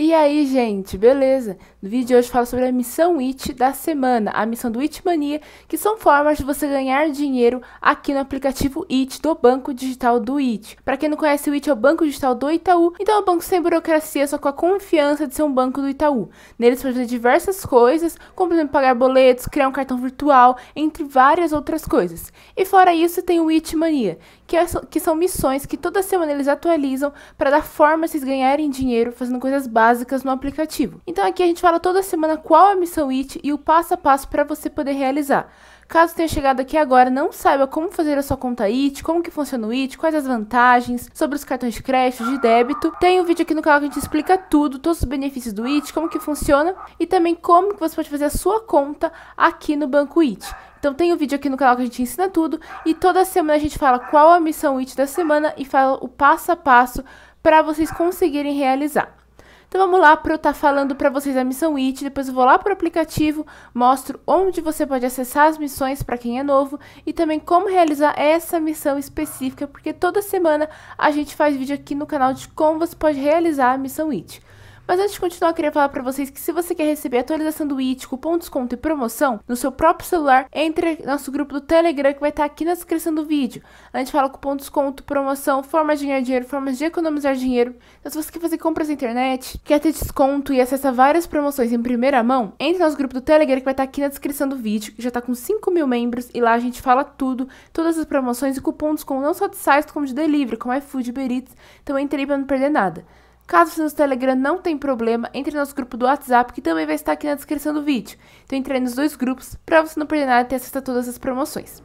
E aí, gente, beleza? No vídeo de hoje eu falo sobre a missão IT da semana, a missão do IT Mania, que são formas de você ganhar dinheiro aqui no aplicativo IT do Banco Digital do IT. Para quem não conhece, o IT é o Banco Digital do Itaú, então é um banco sem burocracia, só com a confiança de ser um banco do Itaú. Neles pode fazer diversas coisas, como por exemplo pagar boletos, criar um cartão virtual, entre várias outras coisas. E fora isso, tem o IT Mania, que, é, que são missões que toda semana eles atualizam para dar forma a vocês ganharem dinheiro fazendo coisas básicas no aplicativo. Então aqui a gente fala toda semana qual é a missão IT e o passo a passo para você poder realizar. Caso tenha chegado aqui agora, não saiba como fazer a sua conta IT, como que funciona o IT, quais as vantagens, sobre os cartões de crédito, de débito. Tem um vídeo aqui no canal que a gente explica tudo, todos os benefícios do IT, como que funciona e também como que você pode fazer a sua conta aqui no Banco IT. Então tem um vídeo aqui no canal que a gente ensina tudo e toda semana a gente fala qual a missão IT da semana e fala o passo a passo para vocês conseguirem realizar. Então vamos lá para eu estar tá falando para vocês a missão IT, depois eu vou lá para o aplicativo, mostro onde você pode acessar as missões para quem é novo e também como realizar essa missão específica, porque toda semana a gente faz vídeo aqui no canal de como você pode realizar a missão IT. Mas antes de continuar, eu queria falar para vocês que se você quer receber atualização do IT, cupom, desconto e promoção no seu próprio celular, entre nosso grupo do Telegram que vai estar aqui na descrição do vídeo. A gente fala cupom, desconto, promoção, formas de ganhar dinheiro, formas de economizar dinheiro. Então, se você quer fazer compras na internet, quer ter desconto e acessar várias promoções em primeira mão, entre no nosso grupo do Telegram que vai estar aqui na descrição do vídeo, que já está com 5 mil membros e lá a gente fala tudo, todas as promoções e cupons com não só de sites como de delivery, como iFood, Uber Então entre aí para não perder nada. Caso você no Telegram não tem problema, entre no nosso grupo do WhatsApp, que também vai estar aqui na descrição do vídeo. Então entre nos dois grupos para você não perder nada e ter acesso a todas as promoções.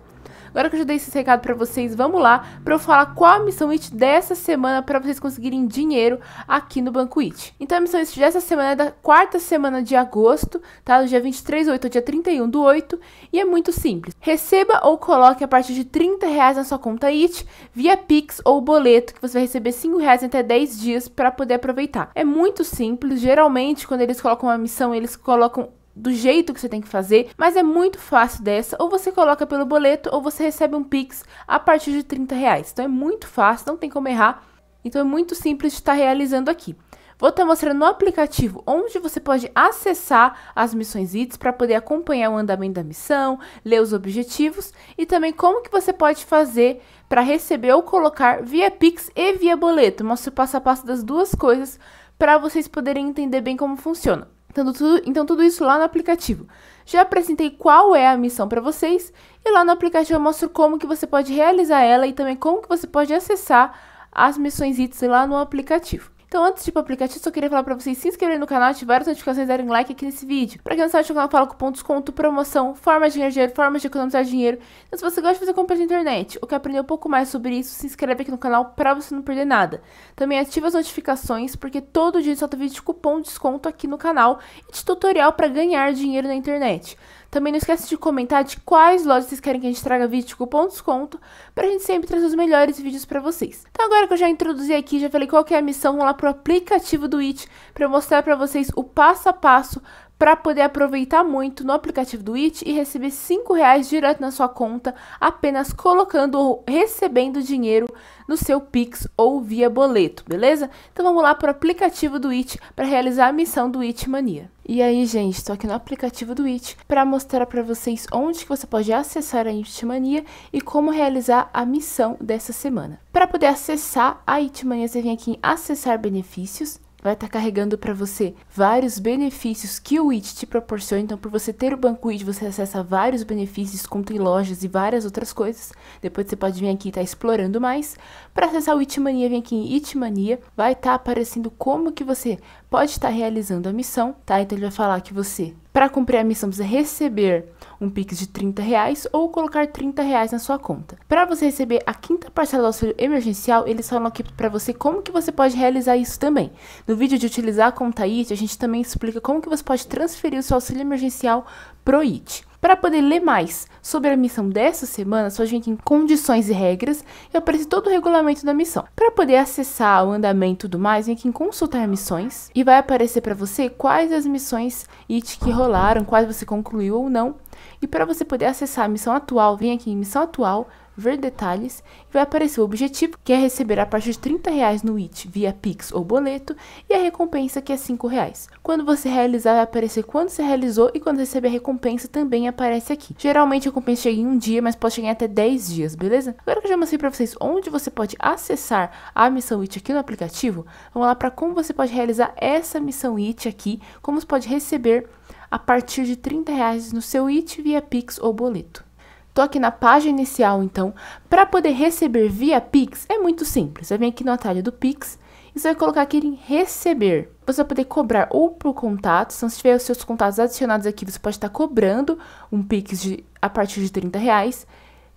Agora que eu já dei esse recado para vocês, vamos lá para eu falar qual a missão IT dessa semana para vocês conseguirem dinheiro aqui no Banco IT. Então a missão IT dessa semana é da quarta semana de agosto, tá? Do dia 23 do 8 ao dia 31 do 8 e é muito simples. Receba ou coloque a partir de 30 reais na sua conta IT via Pix ou boleto, que você vai receber 5 reais até 10 dias para poder aproveitar. É muito simples, geralmente quando eles colocam uma missão, eles colocam do jeito que você tem que fazer, mas é muito fácil dessa, ou você coloca pelo boleto ou você recebe um Pix a partir de 30 reais. Então é muito fácil, não tem como errar, então é muito simples de estar tá realizando aqui. Vou estar tá mostrando no aplicativo onde você pode acessar as missões ITS para poder acompanhar o andamento da missão, ler os objetivos e também como que você pode fazer para receber ou colocar via Pix e via boleto. Mostro o passo a passo das duas coisas para vocês poderem entender bem como funciona. Então tudo, então, tudo isso lá no aplicativo. Já apresentei qual é a missão para vocês e lá no aplicativo eu mostro como que você pode realizar ela e também como que você pode acessar as missões ITS lá no aplicativo. Então, antes de ir pro aplicativo, só queria falar pra vocês se inscreverem no canal, ativar as notificações e darem like aqui nesse vídeo. Pra quem não sabe, o canal fala cupom, desconto, promoção, formas de ganhar dinheiro, formas de economizar dinheiro. Então, se você gosta de fazer compras na internet ou quer aprender um pouco mais sobre isso, se inscreve aqui no canal pra você não perder nada. Também ativa as notificações, porque todo dia solta vídeo de cupom, desconto aqui no canal e de tutorial pra ganhar dinheiro na internet. Também não esquece de comentar de quais lojas vocês querem que a gente traga vídeo de cupom desconto, pra gente sempre trazer os melhores vídeos para vocês. Então agora que eu já introduzi aqui, já falei qual é a missão, vamos lá pro aplicativo do It, para eu mostrar para vocês o passo a passo para poder aproveitar muito no aplicativo do It e receber R$ reais direto na sua conta, apenas colocando ou recebendo dinheiro no seu Pix ou via boleto, beleza? Então vamos lá para o aplicativo do It para realizar a missão do It Mania. E aí, gente, estou aqui no aplicativo do It para mostrar para vocês onde que você pode acessar a Mania e como realizar a missão dessa semana. Para poder acessar a Mania, você vem aqui em acessar benefícios vai estar tá carregando para você vários benefícios que o It te proporciona. Então, por você ter o Banco It, você acessa vários benefícios, como em lojas e várias outras coisas. Depois você pode vir aqui e tá explorando mais. Para acessar o It Mania, vem aqui em It Mania, vai estar tá aparecendo como que você pode estar realizando a missão, tá? Então ele vai falar que você, para cumprir a missão, precisa receber um Pix de 30 reais ou colocar 30 reais na sua conta. Para você receber a quinta parcela do auxílio emergencial, eles falam aqui para você como que você pode realizar isso também. No vídeo de utilizar a conta IT, a gente também explica como que você pode transferir o seu auxílio emergencial pro IT. Para poder ler mais sobre a missão dessa semana, sua gente em condições e regras, eu aparece todo o regulamento da missão. Para poder acessar o andamento e tudo mais, vem aqui em consultar missões e vai aparecer para você quais as missões IT que rolaram, quais você concluiu ou não. E para você poder acessar a missão atual, vem aqui em missão atual, ver detalhes e vai aparecer o objetivo, que é receber a partir de 30 reais no IT via Pix ou boleto, e a recompensa que é 5 reais. Quando você realizar, vai aparecer quando você realizou e quando receber a recompensa também aparece aqui. Geralmente a recompensa chega em um dia, mas pode chegar em até 10 dias, beleza? Agora que eu já mostrei para vocês onde você pode acessar a missão IT aqui no aplicativo, vamos lá para como você pode realizar essa missão IT aqui, como você pode receber a partir de 30 reais no seu IT via Pix ou boleto. Tô aqui na página inicial, então. Para poder receber via Pix, é muito simples. Você vem aqui no atalho do Pix e você vai colocar aqui em receber. Você vai poder cobrar ou por contato, então se tiver os seus contatos adicionados aqui, você pode estar cobrando um Pix de, a partir de 30 reais,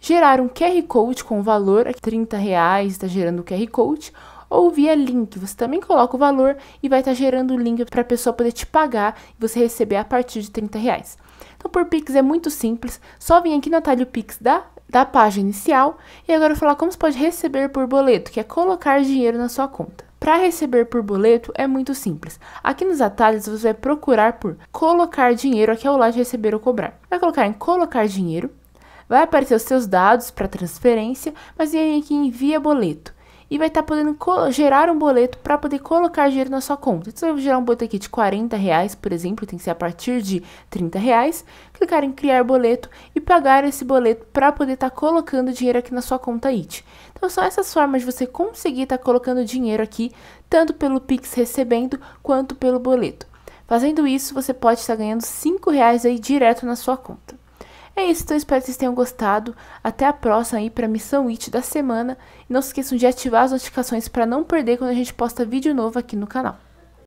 gerar um QR Code com o valor, 30 reais está gerando o QR Code, ou via link, você também coloca o valor e vai estar gerando o link para a pessoa poder te pagar e você receber a partir de 30 reais. Então, por Pix é muito simples, só vem aqui no atalho Pix da, da página inicial e agora vou falar como você pode receber por boleto, que é colocar dinheiro na sua conta. Para receber por boleto é muito simples. Aqui nos atalhos você vai procurar por colocar dinheiro, aqui ao é lado de receber ou cobrar. Vai colocar em colocar dinheiro, vai aparecer os seus dados para transferência, mas vem aqui em envia boleto e vai estar tá podendo gerar um boleto para poder colocar dinheiro na sua conta. Então, eu vou gerar um boleto aqui de 40 reais, por exemplo, tem que ser a partir de 30 reais. Clicar em criar boleto e pagar esse boleto para poder estar tá colocando dinheiro aqui na sua conta IT. Então, são essas formas de você conseguir estar tá colocando dinheiro aqui, tanto pelo Pix recebendo quanto pelo boleto. Fazendo isso, você pode estar tá ganhando R$ reais aí direto na sua conta. É isso, então espero que vocês tenham gostado. Até a próxima aí para Missão It da semana. E não se esqueçam de ativar as notificações para não perder quando a gente posta vídeo novo aqui no canal.